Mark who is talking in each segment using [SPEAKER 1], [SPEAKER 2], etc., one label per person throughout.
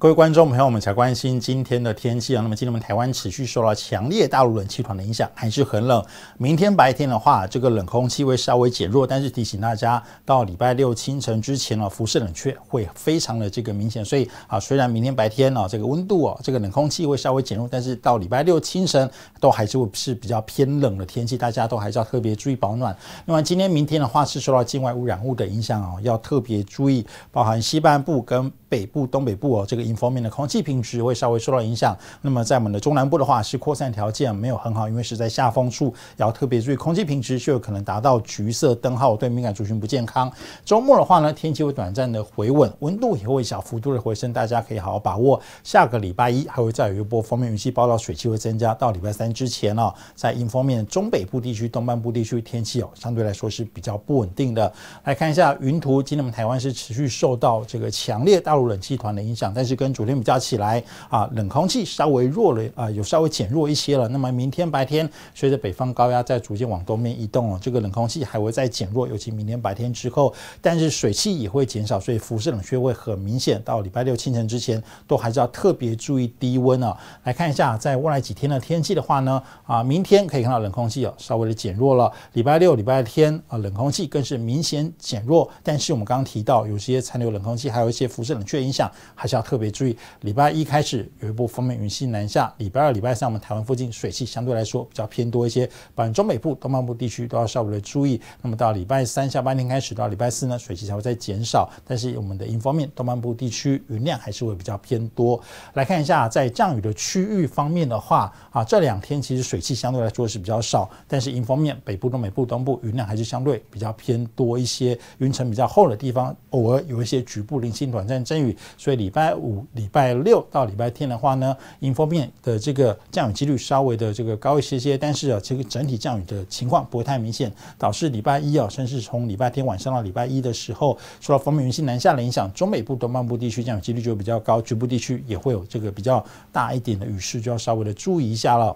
[SPEAKER 1] 各位观众朋友们，才关心今天的天气啊。那么今天，我们台湾持续受到强烈大陆冷气团的影响，还是很冷。明天白天的话，这个冷空气会稍微减弱，但是提醒大家，到礼拜六清晨之前呢，辐射冷却会非常的这个明显。所以啊，虽然明天白天呢，这个温度哦，这个冷空气会稍微减弱，但是到礼拜六清晨都还是会是比较偏冷的天气，大家都还是要特别注意保暖。另外，今天、明天的话是受到境外污染物的影响哦，要特别注意，包含西半部跟。北部、东北部哦，这个迎风面，的空气品质会稍微受到影响。那么，在我们的中南部的话，是扩散条件没有很好，因为是在下风处，要特别注意空气品质，就有可能达到橘色灯号，对敏感族群不健康。周末的话呢，天气会短暂的回稳，温度也会小幅度的回升，大家可以好好把握。下个礼拜一还会再有一波方面云气报道，水汽会增加。到礼拜三之前哦，在迎风面中北部地区、东半部地区天气哦，相对来说是比较不稳定的。来看一下云图，今天我们台湾是持续受到这个强烈大。受冷气团的影响，但是跟昨天比较起来啊，冷空气稍微弱了啊，有稍微减弱一些了。那么明天白天，随着北方高压在逐渐往东面移动哦，这个冷空气还会再减弱，尤其明天白天之后，但是水汽也会减少，所以辐射冷却会很明显。到礼拜六清晨之前，都还是要特别注意低温啊。来看一下，在未来几天的天气的话呢，啊，明天可以看到冷空气哦，稍微的减弱了。礼拜六、礼拜天啊，冷空气更是明显减弱。但是我们刚刚提到，有些残留冷空气，还有一些辐射冷。确影响，还是要特别注意。礼拜一开始有一波锋面云系南下，礼拜二、礼拜三我们台湾附近水汽相对来说比较偏多一些，反正中北部、东半部地区都要稍微的注意。那么到礼拜三下半天开始，到礼拜四呢，水汽才会再减少。但是我们的阴方面，东半部地区云量还是会比较偏多。来看一下在降雨的区域方面的话，啊，这两天其实水汽相对来说是比较少，但是阴方面北部、东北部、东部云量还是相对比较偏多一些，云层比较厚的地方，偶尔有一些局部零星短暂阵。所以礼拜五、礼拜六到礼拜天的话呢，阴风面，的这个降雨几率稍微的这个高一些些，但是啊，这个整体降雨的情况不会太明显，导致礼拜一啊，甚至从礼拜天晚上到礼拜一的时候，受到锋面云系南下的影响，中北部、东半部地区降雨几率就比较高，局部地区也会有这个比较大一点的雨势，就要稍微的注意一下了。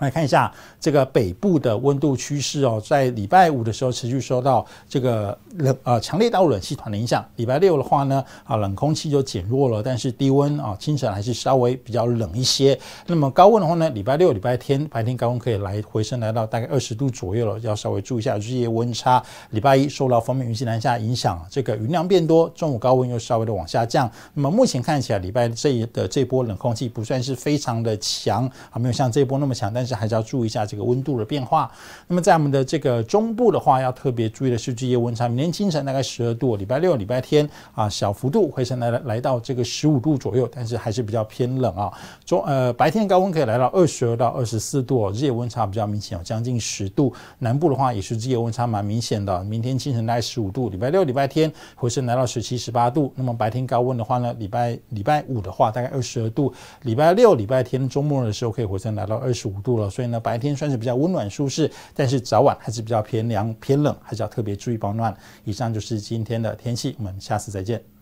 [SPEAKER 1] 来看一下这个北部的温度趋势哦，在礼拜五的时候持续受到这个冷呃强烈到冷气团的影响。礼拜六的话呢，啊冷空气就减弱了，但是低温啊清晨还是稍微比较冷一些。那么高温的话呢，礼拜六、礼拜天白天高温可以来回升，来到大概二十度左右了，要稍微注意一下日夜温差。礼拜一受到风面云系南下影响，这个云量变多，中午高温又稍微的往下降。那么目前看起来礼拜这一的这波冷空气不算是非常的强，啊没有像这波那么强，但是。这还是要注意一下这个温度的变化。那么在我们的这个中部的话，要特别注意的是日夜温差。明天清晨大概十二度，礼拜六、礼拜天啊，小幅度回升来来来到这个十五度左右，但是还是比较偏冷啊。中呃白天高温可以来到二十二到二十四度，日夜温差比较明显，有将近十度。南部的话也是日夜温差蛮明显的。明天清晨大概十五度，礼拜六、礼拜天回升来到十七、十八度。那么白天高温的话呢，礼拜礼拜五的话大概二十二度，礼拜六、礼拜天周末的时候可以回升来到二十五度。所以呢，白天算是比较温暖舒适，但是早晚还是比较偏凉偏冷，还是要特别注意保暖。以上就是今天的天气，我们下次再见。